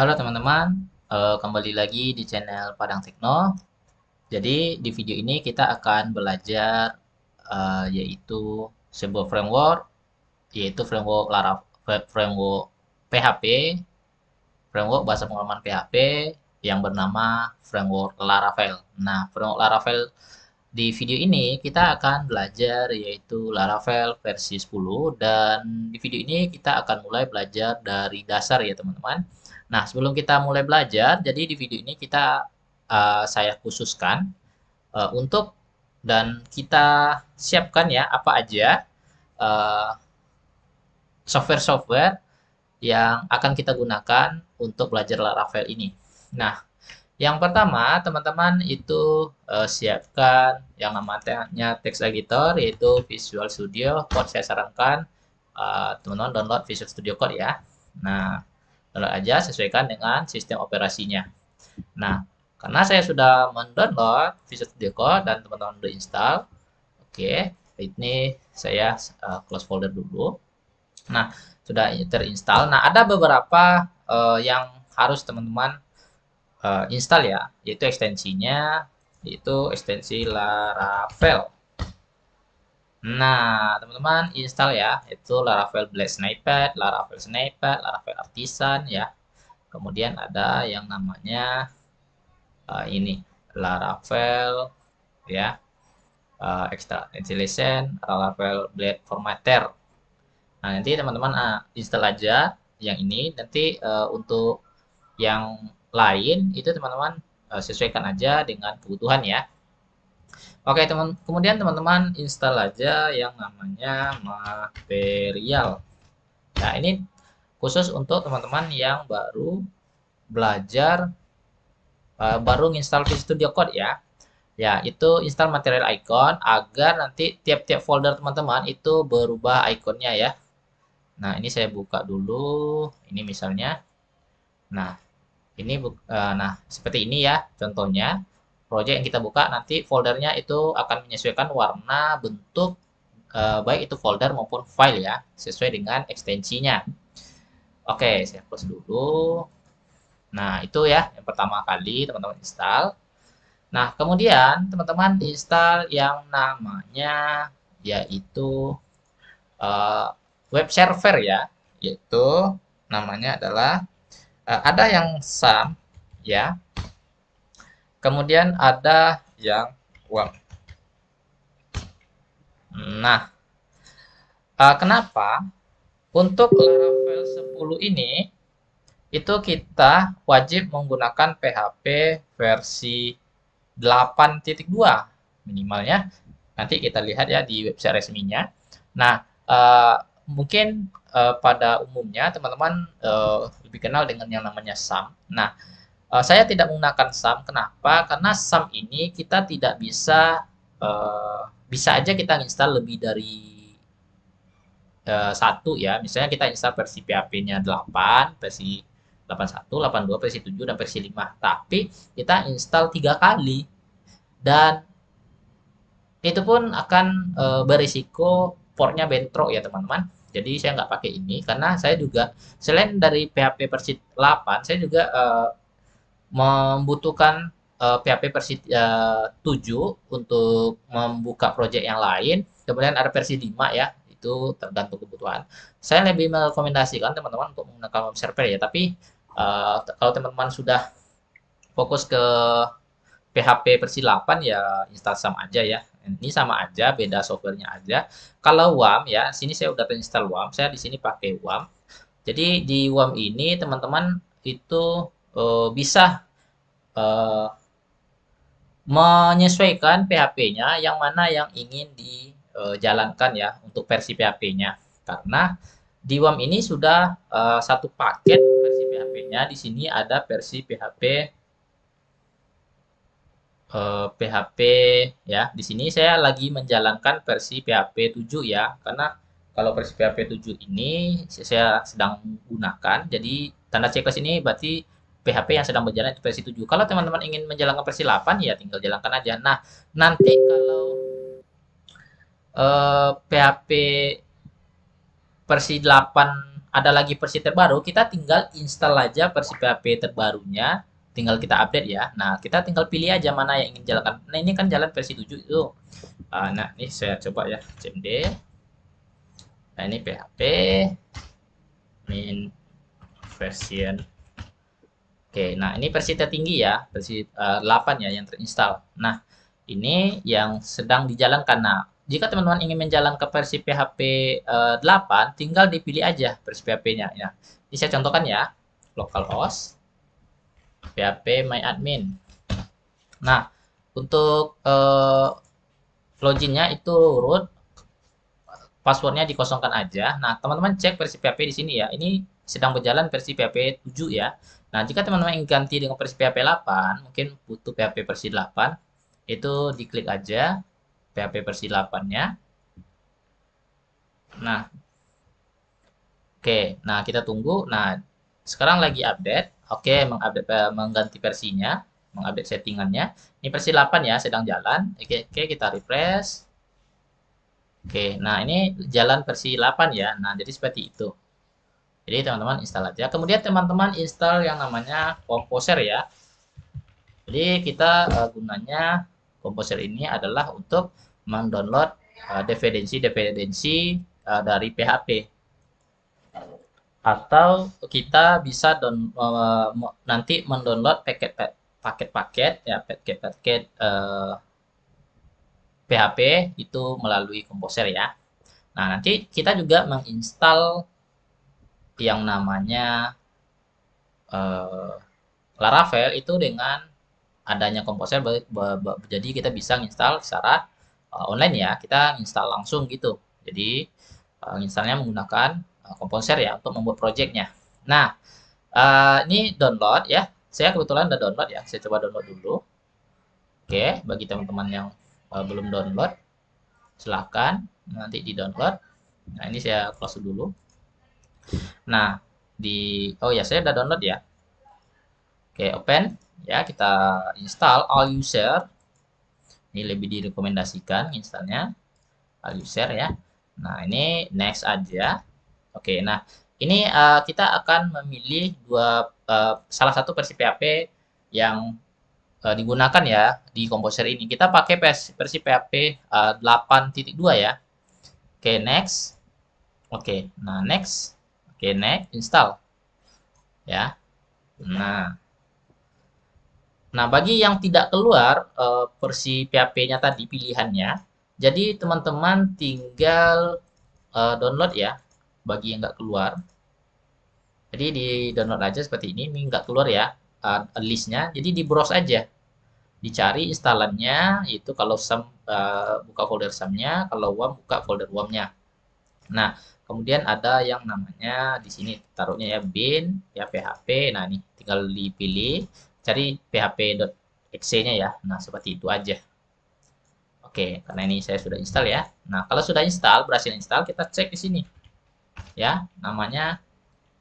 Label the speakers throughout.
Speaker 1: Halo teman-teman, eh, kembali lagi di channel Padang Tekno. Jadi di video ini kita akan belajar uh, yaitu sebuah framework, yaitu framework Laravel, framework PHP, framework bahasa pengalaman PHP yang bernama framework Laravel. Nah, framework Laravel di video ini kita akan belajar yaitu Laravel versi 10 dan di video ini kita akan mulai belajar dari dasar ya teman-teman Nah, sebelum kita mulai belajar, jadi di video ini kita uh, saya khususkan uh, untuk dan kita siapkan ya apa aja eh, software-software uh, yang akan kita gunakan untuk belajar Laravel ini. Nah, yang pertama teman-teman itu uh, siapkan yang namanya text editor yaitu Visual Studio Code. Saya sarankan teman-teman uh, download Visual Studio Code ya. Nah, download aja sesuaikan dengan sistem operasinya nah karena saya sudah mendownload Visual Studio Code dan teman-teman sudah install oke okay, ini saya uh, close folder dulu nah sudah terinstall nah ada beberapa uh, yang harus teman-teman uh, install ya yaitu ekstensinya yaitu ekstensi Laravel Nah, teman-teman install ya, itu Laravel Blade Snippet, Laravel Snippet, Laravel Artisan ya. Kemudian ada yang namanya uh, ini Laravel ya. Uh, extra installation Laravel Blade Formatter. Nah, nanti teman-teman uh, install aja yang ini nanti uh, untuk yang lain itu teman-teman uh, sesuaikan aja dengan kebutuhan ya. Oke teman, kemudian teman-teman install aja yang namanya material. Nah ini khusus untuk teman-teman yang baru belajar uh, baru install Visual Studio Code ya. Ya itu install material icon agar nanti tiap-tiap folder teman-teman itu berubah ikonnya ya. Nah ini saya buka dulu. Ini misalnya. Nah ini uh, nah seperti ini ya contohnya project yang kita buka nanti foldernya itu akan menyesuaikan warna bentuk eh, baik itu folder maupun file ya sesuai dengan ekstensinya oke saya close dulu nah itu ya yang pertama kali teman-teman install nah kemudian teman-teman install yang namanya yaitu eh, web server ya yaitu namanya adalah uh, ada yang SAM ya Kemudian ada yang uang. Nah, uh, kenapa untuk Laravel 10 ini itu kita wajib menggunakan PHP versi 8.2 minimalnya. Nanti kita lihat ya di website resminya. Nah, uh, mungkin uh, pada umumnya teman-teman uh, lebih kenal dengan yang namanya SAM. Nah, Uh, saya tidak menggunakan sum. Kenapa? Karena sum ini kita tidak bisa uh, bisa aja kita install lebih dari uh, satu ya. Misalnya kita install versi PHP-nya 8, versi 81, 82, versi 7 dan versi 5. Tapi kita install tiga kali dan itu pun akan e, berisiko portnya bentrok ya teman-teman jadi saya nggak pakai ini karena saya juga selain dari PHP versi 8 saya juga uh, membutuhkan uh, eh, PHP versi eh, uh, 7 untuk membuka project yang lain. Kemudian ada versi 5 ya, itu tergantung kebutuhan. Saya lebih merekomendasikan teman-teman untuk menggunakan web server ya, tapi uh, kalau teman-teman sudah fokus ke PHP versi 8 ya install sama aja ya. Ini sama aja, beda softwarenya aja. Kalau WAM ya, sini saya udah terinstall WAM, saya di sini pakai WAM. Jadi di WAM ini teman-teman itu uh, bisa uh, menyesuaikan PHP-nya yang mana yang ingin dijalankan eh, ya untuk versi PHP-nya karena di WAM ini sudah uh, satu paket versi PHP-nya di sini ada versi PHP uh, PHP ya di sini saya lagi menjalankan versi PHP 7 ya karena kalau versi PHP 7 ini saya sedang gunakan jadi tanda checklist ini berarti PHP yang sedang berjalan itu versi 7. Kalau teman-teman ingin menjalankan versi 8 ya tinggal jalankan aja. Nah, nanti kalau eh, PHP versi 8 ada lagi versi terbaru, kita tinggal install aja versi PHP terbarunya, tinggal kita update ya. Nah, kita tinggal pilih aja mana yang ingin jalankan. Nah, ini kan jalan versi 7 itu. Uh, ah, nah, ini saya coba ya cmd. Nah, ini PHP min version Oke, nah ini versi tertinggi ya, versi uh, eh, 8 ya yang terinstall. Nah, ini yang sedang dijalankan. Nah, jika teman-teman ingin menjalankan versi PHP uh, 8, tinggal dipilih aja versi PHP-nya. Ya. Ini saya contohkan ya, localhost, PHP myadmin. Nah, untuk uh, loginnya itu root, passwordnya dikosongkan aja. Nah, teman-teman cek versi PHP di sini ya. Ini sedang berjalan versi PHP 7 ya. Nah, jika teman-teman ingin ganti dengan versi PHP 8, mungkin butuh PHP versi 8, itu diklik aja PHP versi 8-nya. Nah, oke. Nah, kita tunggu. Nah, sekarang lagi update. Oke, mengupdate eh, mengganti versinya, mengupdate settingannya. Ini versi 8 ya, sedang jalan. Oke, oke kita refresh. Oke, nah ini jalan versi 8 ya. Nah, jadi seperti itu. Jadi teman-teman install aja. Kemudian teman-teman install yang namanya Composer ya. Jadi kita uh, gunanya Composer ini adalah untuk mendownload uh, eh, dependensi-dependensi uh, eh, dari PHP. Atau kita bisa don uh, nanti mendownload paket paket ya paket-paket PHP itu melalui Composer ya. Nah, nanti kita juga menginstal yang namanya uh, Laravel itu dengan adanya komposer jadi kita bisa install secara uh, online ya kita install langsung gitu jadi uh, installnya menggunakan uh, komposer ya untuk membuat projectnya nah uh, ini download ya saya kebetulan udah download ya saya coba download dulu oke okay, bagi teman-teman yang uh, belum download silahkan nanti di download nah ini saya close dulu Nah, di oh ya saya udah download ya. Oke, open ya kita install all user. Ini lebih direkomendasikan installnya all user ya. Nah, ini next aja. Oke, nah ini uh, kita akan memilih dua uh, salah satu versi PHP yang uh, digunakan ya di komposer ini. Kita pakai versi PHP uh, 8.2 ya. Oke, next. Oke, nah next. Oke, next, install. Ya. Nah. Nah, bagi yang tidak keluar uh, versi PHP-nya tadi pilihannya, jadi teman-teman tinggal uh, download ya bagi yang nggak keluar. Jadi di download aja seperti ini, ini nggak keluar ya uh, listnya. Jadi di browse aja, dicari instalannya. Itu kalau SAM uh, buka folder samnya, kalau wam buka folder wamnya. Nah kemudian ada yang namanya di sini taruhnya ya bin ya php nah ini tinggal dipilih cari php.exe nya ya nah seperti itu aja oke karena ini saya sudah install ya nah kalau sudah install berhasil install kita cek di sini ya namanya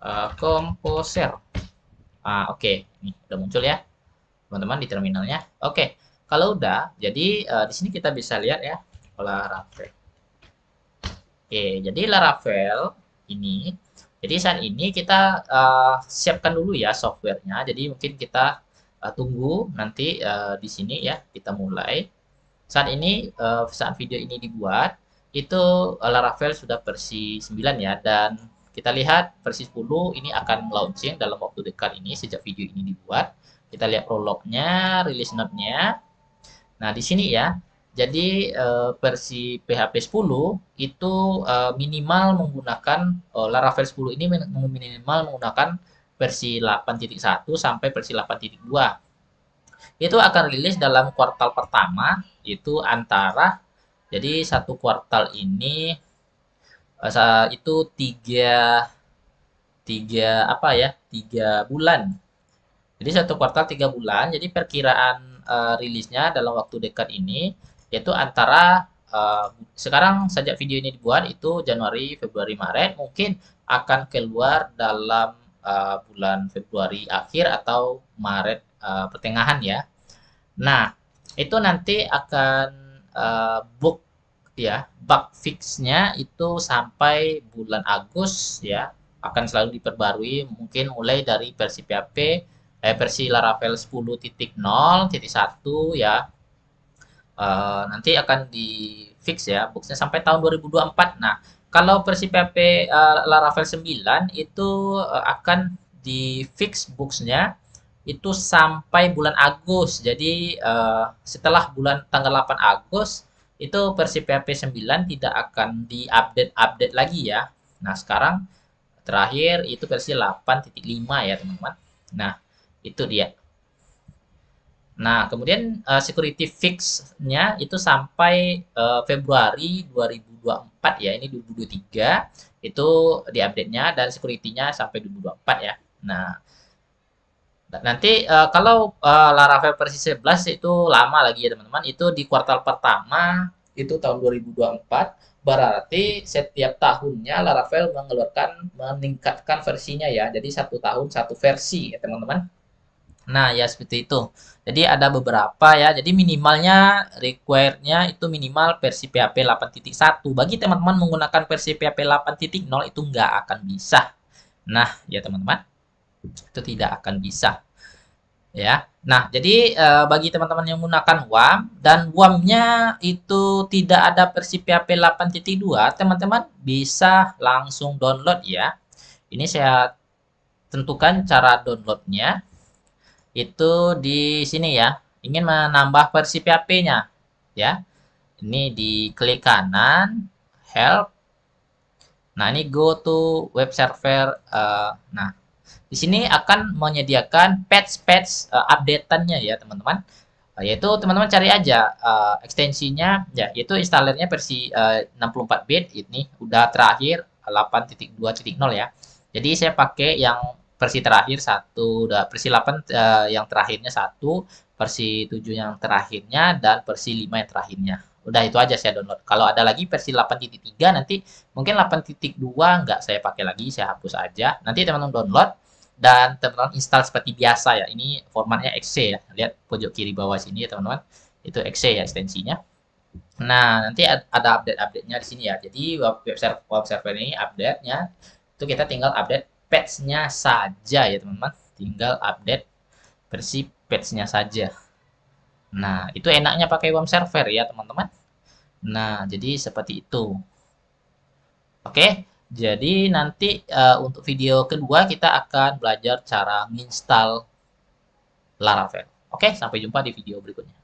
Speaker 1: uh, composer ah oke ini udah muncul ya teman-teman di terminalnya oke kalau udah jadi uh, di sini kita bisa lihat ya olah rapet Oke, jadi Laravel ini, jadi saat ini kita uh, siapkan dulu ya softwarenya. Jadi mungkin kita uh, tunggu nanti uh, di sini ya, kita mulai. Saat ini, uh, saat video ini dibuat, itu uh, Laravel sudah versi 9 ya, dan kita lihat versi 10 ini akan launching dalam waktu dekat ini sejak video ini dibuat. Kita lihat prolognya, release note-nya. Nah, di sini ya, jadi eh, versi PHP 10 itu eh, minimal menggunakan eh, Laravel 10 ini minimal menggunakan versi 8.1 sampai versi 8.2. Itu akan rilis dalam kuartal pertama itu antara jadi satu kuartal ini itu tiga tiga apa ya tiga bulan. Jadi satu kuartal tiga bulan. Jadi perkiraan rilisnya dalam waktu dekat ini yaitu antara uh, sekarang sejak video ini dibuat itu Januari, Februari, Maret mungkin akan keluar dalam uh, bulan Februari akhir atau Maret uh, pertengahan ya. Nah, itu nanti akan uh, book ya, bug fixnya itu sampai bulan agustus ya akan selalu diperbarui mungkin mulai dari versi PHP eh, versi Laravel 10.0.1 ya uh, nanti akan di fix ya boxnya sampai tahun 2024 nah kalau versi PP uh, eh, Laravel 9 itu uh, akan di fix boxnya itu sampai bulan Agus jadi uh, setelah bulan tanggal 8 Agus itu versi PHP 9 tidak akan diupdate-update lagi ya nah sekarang terakhir itu versi 8.5 ya teman-teman nah itu dia Nah, kemudian uh, security fix-nya itu sampai uh, Februari 2024 ya, ini 2023 itu di update-nya dan security-nya sampai 2024 ya. Nah, nanti uh, kalau uh, Laravel versi 11 itu lama lagi ya teman-teman, itu di kuartal pertama itu tahun 2024 berarti setiap tahunnya Laravel mengeluarkan meningkatkan versinya ya. Jadi satu tahun satu versi ya teman-teman. Nah, ya seperti itu. Jadi ada beberapa ya. Jadi minimalnya requirednya itu minimal versi PHP 8.1. Bagi teman-teman menggunakan versi PHP 8.0 itu nggak akan bisa. Nah, ya teman-teman. Itu tidak akan bisa. Ya. Nah, jadi e, bagi teman-teman yang menggunakan WAM dan WAM-nya itu tidak ada versi PHP 8.2, teman-teman bisa langsung download ya. Ini saya tentukan cara downloadnya itu di sini ya ingin menambah versi PHP-nya ya ini di klik kanan help nah ini go to web server uh, nah di sini akan menyediakan patch-patch uh, updateannya ya teman-teman uh, yaitu teman-teman cari aja uh, ekstensinya ya yaitu installernya versi uh, 64 bit ini udah terakhir 8.2.0 ya jadi saya pakai yang versi terakhir satu, versi 8 uh, yang terakhirnya satu, versi 7 yang terakhirnya dan versi 5 yang terakhirnya. Udah itu aja saya download. Kalau ada lagi versi 8.3 nanti mungkin 8.2 nggak saya pakai lagi, saya hapus aja. Nanti teman-teman download dan teman-teman install seperti biasa ya. Ini formatnya exe ya. Lihat pojok kiri bawah sini ya teman-teman. Itu exe ya ekstensinya. Nah, nanti ada update-update-nya di sini ya. Jadi web server web server ini update-nya itu kita tinggal update patch saja ya teman-teman tinggal update versi patch saja nah itu enaknya pakai WAM server ya teman-teman nah jadi seperti itu oke jadi nanti uh, untuk video kedua kita akan belajar cara install Laravel oke sampai jumpa di video berikutnya